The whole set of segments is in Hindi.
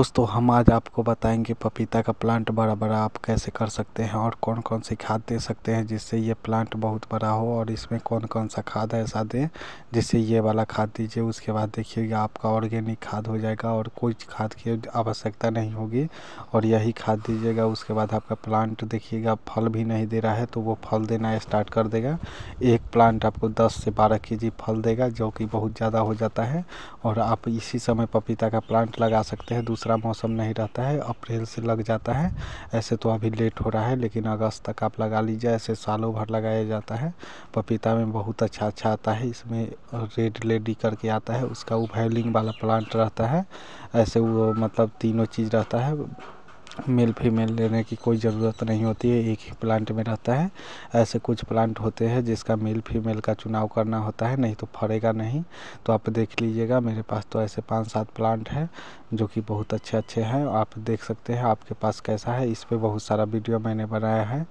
दोस्तों तो हम आज आपको बताएंगे पपीता का प्लांट बड़ा बड़ा आप कैसे कर सकते हैं और कौन कौन सी खाद दे सकते हैं जिससे ये प्लांट बहुत बड़ा हो और इसमें कौन कौन सा खाद ऐसा दें जिससे ये वाला खाद दीजिए उसके बाद देखिएगा आपका ऑर्गेनिक खाद हो जाएगा और कोई खाद की आवश्यकता नहीं होगी और यही खाद दीजिएगा उसके बाद आपका प्लांट देखिएगा फल भी नहीं दे रहा है तो वो फल देना स्टार्ट कर देगा एक प्लांट आपको दस से बारह के फल देगा जो कि बहुत ज़्यादा हो जाता है और आप इसी समय पपीता का प्लांट लगा सकते हैं दूसरा दूसरा मौसम नहीं रहता है अप्रैल से लग जाता है ऐसे तो अभी लेट हो रहा है लेकिन अगस्त तक आप लगा लीजिए ऐसे सालों भर लगाया जाता है पपीता में बहुत अच्छा अच्छा आता है इसमें रेड लेडी करके आता है उसका वो वाला प्लांट रहता है ऐसे वो मतलब तीनों चीज़ रहता है मेल फीमेल लेने की कोई ज़रूरत नहीं होती है एक ही प्लांट में रहता है ऐसे कुछ प्लांट होते हैं जिसका मेल फीमेल का चुनाव करना होता है नहीं तो फरेगा नहीं तो आप देख लीजिएगा मेरे पास तो ऐसे पाँच सात प्लांट हैं जो कि बहुत अच्छे अच्छे हैं आप देख सकते हैं आपके पास कैसा है इस पर बहुत सारा वीडियो मैंने बनाया है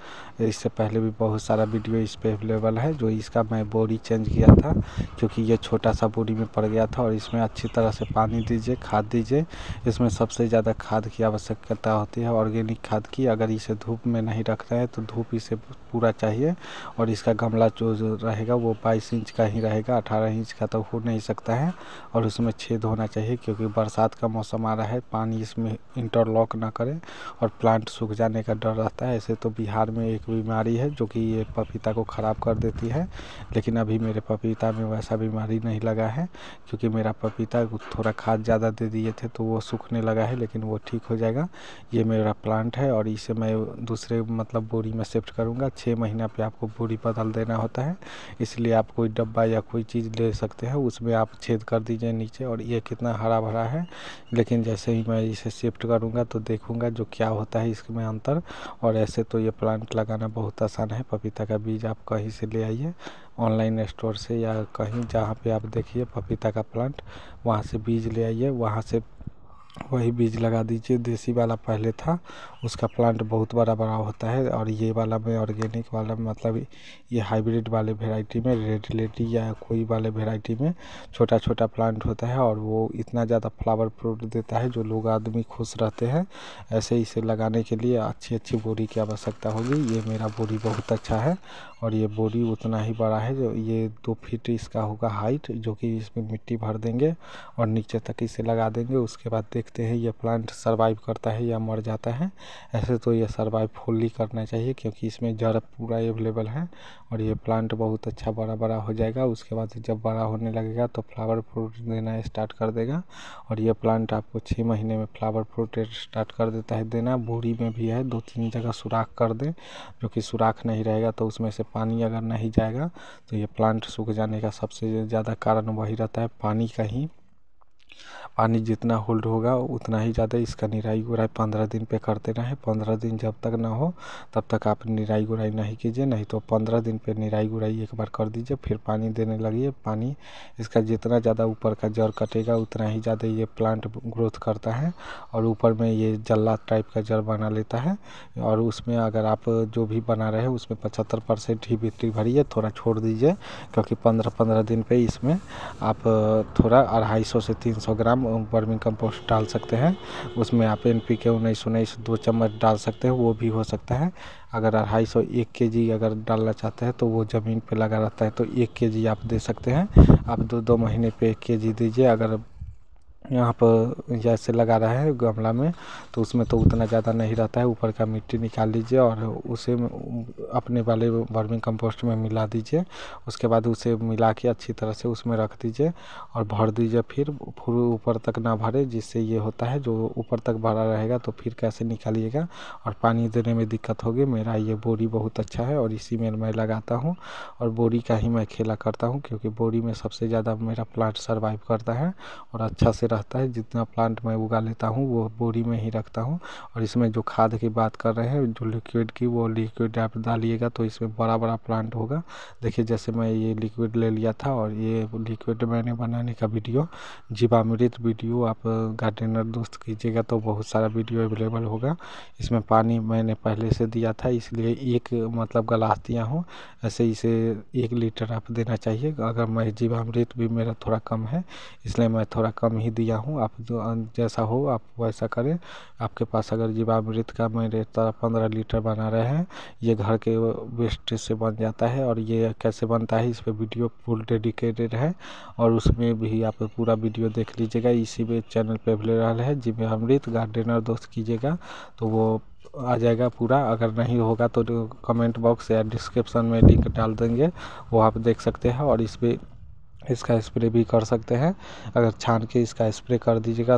इससे पहले भी बहुत सारा वीडियो इस पर अवेलेबल है जो इसका मैं बोरी चेंज किया था क्योंकि ये छोटा सा बोरी में पड़ गया था और इसमें अच्छी तरह से पानी दीजिए खाद दीजिए इसमें सबसे ज़्यादा खाद की आवश्यकता होती आती है ऑर्गेनिक खाद की अगर इसे धूप में नहीं रख रहे हैं तो धूप इसे पूरा चाहिए और इसका गमला जो रहेगा वो बाईस इंच का ही रहेगा अठारह इंच का तो हो नहीं सकता है और उसमें छेद होना चाहिए क्योंकि बरसात का मौसम आ रहा है पानी इसमें इंटरलॉक ना करें और प्लांट सूख जाने का डर रहता है ऐसे तो बिहार में एक बीमारी है जो कि ये पपीता को ख़राब कर देती है लेकिन अभी मेरे पपीता में वैसा बीमारी नहीं लगा है क्योंकि मेरा पपीता थोड़ा खाद ज़्यादा दे दिए थे तो वो सूखने लगा है लेकिन वो ठीक हो जाएगा ये मेरा प्लांट है और इसे मैं दूसरे मतलब बोरी में शिफ्ट करूँगा छः महीना पे आपको पूरी बदल देना होता है इसलिए आप कोई डब्बा या कोई चीज़ ले सकते हैं उसमें आप छेद कर दीजिए नीचे और ये कितना हरा भरा है लेकिन जैसे ही मैं इसे शिफ्ट करूँगा तो देखूँगा जो क्या होता है इसमें अंतर और ऐसे तो ये प्लांट लगाना बहुत आसान है पपीता का बीज आप कहीं से ले आइए ऑनलाइन स्टोर से या कहीं जहाँ पे आप देखिए पपीता का प्लांट वहाँ से बीज ले आइए वहाँ से वही बीज लगा दीजिए देसी वाला पहले था उसका प्लांट बहुत बड़ा बड़ा होता है और ये वाला में ऑर्गेनिक वाला में मतलब ये हाइब्रिड वाले वेराइटी में रेड लेडी या कोई वाले वेराइटी में छोटा छोटा प्लांट होता है और वो इतना ज़्यादा फ्लावर फ्रूट देता है जो लोग आदमी खुश रहते हैं ऐसे इसे लगाने के लिए अच्छी अच्छी बोरी की आवश्यकता होगी ये मेरा बोरी बहुत अच्छा है और ये बोरी उतना ही बड़ा है जो ये दो फीट इसका होगा हाइट जो कि इसमें मिट्टी भर देंगे और नीचे तक इसे लगा देंगे उसके बाद देखते हैं यह प्लांट सर्वाइव करता है या मर जाता है ऐसे तो यह सर्वाइव फुल्ली करना चाहिए क्योंकि इसमें जड़ पूरा अवेलेबल है और ये प्लांट बहुत अच्छा बड़ा बड़ा हो जाएगा उसके बाद जब बड़ा होने लगेगा तो फ्लावर फ्रूट देना स्टार्ट कर देगा और यह प्लांट आपको छः महीने में फ्लावर फ्रूट स्टार्ट कर देता है देना बूढ़ी में भी है दो तीन जगह सुराख कर दें जो कि सुराख नहीं रहेगा तो उसमें से पानी अगर नहीं जाएगा तो ये प्लांट सूख जाने का सबसे ज़्यादा कारण वही रहता है पानी का ही पानी जितना होल्ड होगा उतना ही ज़्यादा इसका निराई गुराई पंद्रह दिन पे करते रहें पंद्रह दिन जब तक ना हो तब तक आप निराई गुराई नहीं कीजिए नहीं तो पंद्रह दिन पे निराई गुराई एक बार कर दीजिए फिर पानी देने लगिए पानी इसका जितना ज़्यादा ऊपर का जड़ कटेगा उतना ही ज़्यादा ये प्लांट ग्रोथ करता है और ऊपर में ये जल्ला टाइप का जड़ बना लेता है और उसमें अगर आप जो भी बना रहे हैं उसमें पचहत्तर परसेंट ही बिक्री भरिए थोड़ा छोड़ दीजिए क्योंकि पंद्रह पंद्रह दिन पे इसमें आप थोड़ा अढ़ाई सौ से तीन सौ ग्राम वर्मिंग कंपोस्ट डाल सकते हैं उसमें आप एन पी के उन्नीस उन्नीस दो चम्मच डाल सकते हैं वो भी हो सकता है अगर अढ़ाई सौ एक के जी अगर डालना चाहते हैं तो वो ज़मीन पे लगा रहता है तो एक के जी आप दे सकते हैं आप दो दो महीने पे एक के जी दीजिए अगर यहाँ पर जैसे लगा रहा है गमला में तो उसमें तो उतना ज़्यादा नहीं रहता है ऊपर का मिट्टी निकाल लीजिए और उसे अपने वाले वर्मी कंपोस्ट में मिला दीजिए उसके बाद उसे मिला के अच्छी तरह से उसमें रख दीजिए और भर दीजिए फिर फिर ऊपर तक ना भरे जिससे ये होता है जो ऊपर तक भरा रहेगा तो फिर कैसे निकालिएगा और पानी देने में दिक्कत होगी मेरा ये बोरी बहुत अच्छा है और इसी में मैं लगाता हूँ और बोरी का ही मैं खेला करता हूँ क्योंकि बोरी में सबसे ज़्यादा मेरा प्लांट सर्वाइव करता है और अच्छा से रह रहता है जितना प्लांट मैं उगा लेता हूँ वो बोरी में ही रखता हूँ और इसमें जो खाद की बात कर रहे हैं जो लिक्विड की वो लिक्विड आप डालिएगा तो इसमें बड़ा बड़ा प्लांट होगा देखिए जैसे मैं ये लिक्विड ले लिया था और ये लिक्विड मैंने बनाने का वीडियो जीवामृत वीडियो आप गार्डनर दोस्त कीजिएगा तो बहुत सारा वीडियो अवेलेबल होगा इसमें पानी मैंने पहले से दिया था इसलिए एक मतलब गलास दिया हूँ ऐसे इसे एक लीटर आप देना चाहिए अगर मैं जीवामृत भी मेरा थोड़ा कम है इसलिए मैं थोड़ा कम ही दिया दिया हूँ आप जो जैसा हो आप वैसा करें आपके पास अगर जीवामृत का मेरे तरह पंद्रह लीटर बना रहे हैं ये घर के वेस्ट से बन जाता है और ये कैसे बनता है इस पर वीडियो फुल डेडिकेटेड है और उसमें भी आप पूरा वीडियो देख लीजिएगा इसी में चैनल पर रहा है जीवामृत गार्डनर दोस्त कीजिएगा तो वो आ जाएगा पूरा अगर नहीं होगा तो कमेंट बॉक्स या डिस्क्रिप्शन में लिंक डाल देंगे वो आप देख सकते हैं और इस पर इसका स्प्रे भी कर सकते हैं अगर छान के इसका स्प्रे कर दीजिएगा तो